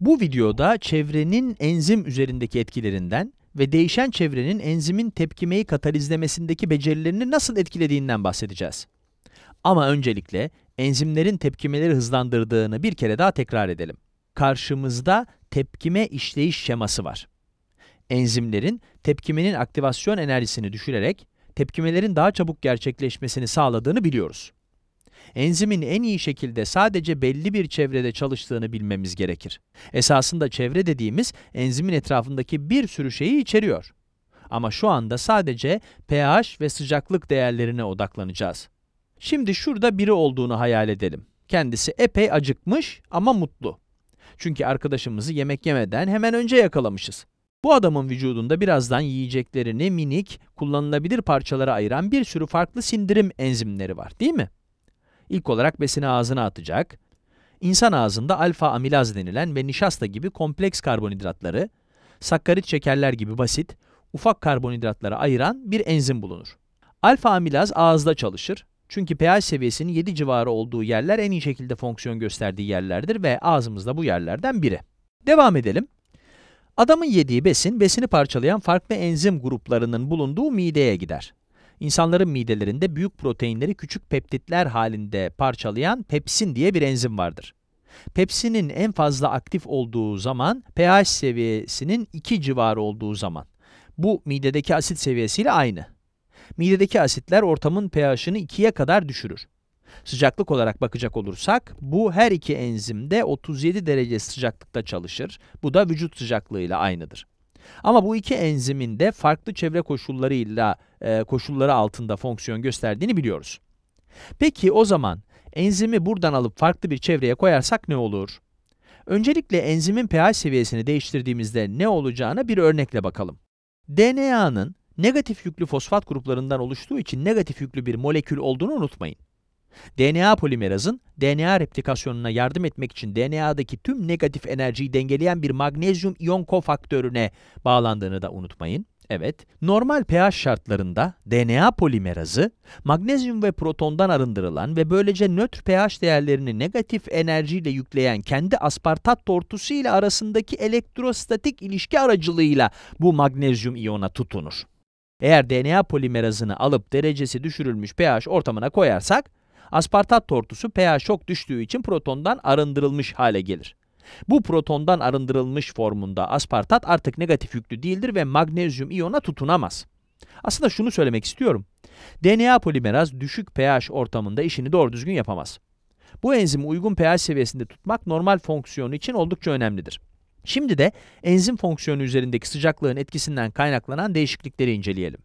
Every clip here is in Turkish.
Bu videoda çevrenin enzim üzerindeki etkilerinden ve değişen çevrenin enzimin tepkimeyi katalizlemesindeki becerilerini nasıl etkilediğinden bahsedeceğiz. Ama öncelikle enzimlerin tepkimeleri hızlandırdığını bir kere daha tekrar edelim. Karşımızda tepkime işleyiş şeması var. Enzimlerin tepkimenin aktivasyon enerjisini düşürerek tepkimelerin daha çabuk gerçekleşmesini sağladığını biliyoruz enzimin en iyi şekilde sadece belli bir çevrede çalıştığını bilmemiz gerekir. Esasında çevre dediğimiz enzimin etrafındaki bir sürü şeyi içeriyor. Ama şu anda sadece pH ve sıcaklık değerlerine odaklanacağız. Şimdi şurada biri olduğunu hayal edelim. Kendisi epey acıkmış ama mutlu. Çünkü arkadaşımızı yemek yemeden hemen önce yakalamışız. Bu adamın vücudunda birazdan yiyeceklerini minik, kullanılabilir parçalara ayıran bir sürü farklı sindirim enzimleri var değil mi? İlk olarak besini ağzına atacak. İnsan ağzında alfa amilaz denilen ve nişasta gibi kompleks karbonhidratları, sakkarit şekerler gibi basit, ufak karbonhidratlara ayıran bir enzim bulunur. Alfa amilaz ağızda çalışır. Çünkü pH seviyesinin 7 civarı olduğu yerler en iyi şekilde fonksiyon gösterdiği yerlerdir ve ağzımızda bu yerlerden biri. Devam edelim. Adamın yediği besin, besini parçalayan farklı enzim gruplarının bulunduğu mideye gider. İnsanların midelerinde büyük proteinleri küçük peptitler halinde parçalayan pepsin diye bir enzim vardır. Pepsinin en fazla aktif olduğu zaman pH seviyesinin 2 civarı olduğu zaman. Bu midedeki asit seviyesiyle aynı. Midedeki asitler ortamın pH'ini 2'ye kadar düşürür. Sıcaklık olarak bakacak olursak bu her iki enzim de 37 derece sıcaklıkta çalışır. Bu da vücut sıcaklığıyla aynıdır. Ama bu iki enzimin de farklı çevre koşullarıyla e, koşulları altında fonksiyon gösterdiğini biliyoruz. Peki o zaman enzimi buradan alıp farklı bir çevreye koyarsak ne olur? Öncelikle enzimin pH seviyesini değiştirdiğimizde ne olacağına bir örnekle bakalım. DNA'nın negatif yüklü fosfat gruplarından oluştuğu için negatif yüklü bir molekül olduğunu unutmayın. DNA polimerazın DNA replikasyonuna yardım etmek için DNA'daki tüm negatif enerjiyi dengeleyen bir magnezyum iyon kofaktörüne bağlandığını da unutmayın. Evet, normal pH şartlarında DNA polimerazı magnezyum ve protondan arındırılan ve böylece nötr pH değerlerini negatif enerjiyle yükleyen kendi aspartat tortusu ile arasındaki elektrostatik ilişki aracılığıyla bu magnezyum iyona tutunur. Eğer DNA polimerazını alıp derecesi düşürülmüş pH ortamına koyarsak Aspartat tortusu pH çok düştüğü için protondan arındırılmış hale gelir. Bu protondan arındırılmış formunda aspartat artık negatif yüklü değildir ve magnezyum iyona tutunamaz. Aslında şunu söylemek istiyorum. DNA polimeraz düşük pH ortamında işini doğru düzgün yapamaz. Bu enzimi uygun pH seviyesinde tutmak normal fonksiyonu için oldukça önemlidir. Şimdi de enzim fonksiyonu üzerindeki sıcaklığın etkisinden kaynaklanan değişiklikleri inceleyelim.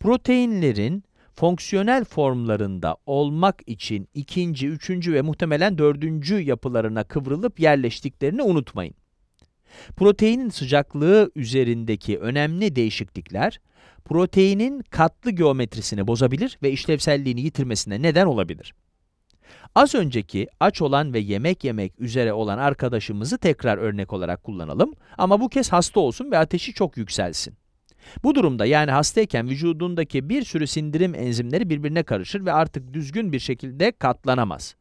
Proteinlerin fonksiyonel formlarında olmak için ikinci, üçüncü ve muhtemelen dördüncü yapılarına kıvrılıp yerleştiklerini unutmayın. Proteinin sıcaklığı üzerindeki önemli değişiklikler, proteinin katlı geometrisini bozabilir ve işlevselliğini yitirmesine neden olabilir. Az önceki aç olan ve yemek yemek üzere olan arkadaşımızı tekrar örnek olarak kullanalım ama bu kez hasta olsun ve ateşi çok yükselsin. Bu durumda yani hastayken vücudundaki bir sürü sindirim enzimleri birbirine karışır ve artık düzgün bir şekilde katlanamaz.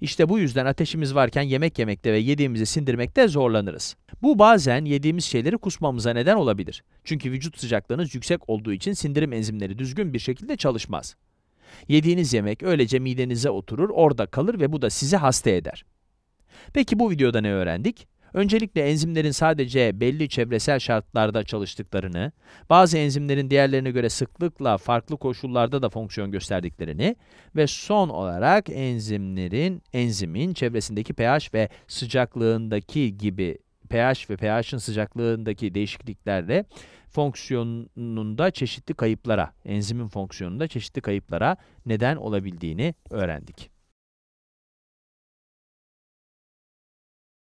İşte bu yüzden ateşimiz varken yemek yemekte ve yediğimizi sindirmekte zorlanırız. Bu bazen yediğimiz şeyleri kusmamıza neden olabilir. Çünkü vücut sıcaklığınız yüksek olduğu için sindirim enzimleri düzgün bir şekilde çalışmaz. Yediğiniz yemek öylece midenize oturur, orada kalır ve bu da sizi hasta eder. Peki bu videoda ne öğrendik? Öncelikle enzimlerin sadece belli çevresel şartlarda çalıştıklarını, bazı enzimlerin diğerlerine göre sıklıkla farklı koşullarda da fonksiyon gösterdiklerini ve son olarak enzimlerin enzimin çevresindeki pH ve sıcaklığındaki gibi pH ve pH'in sıcaklığındaki değişikliklerle fonksiyonunda çeşitli kayıplara, enzimin fonksiyonunda çeşitli kayıplara neden olabildiğini öğrendik.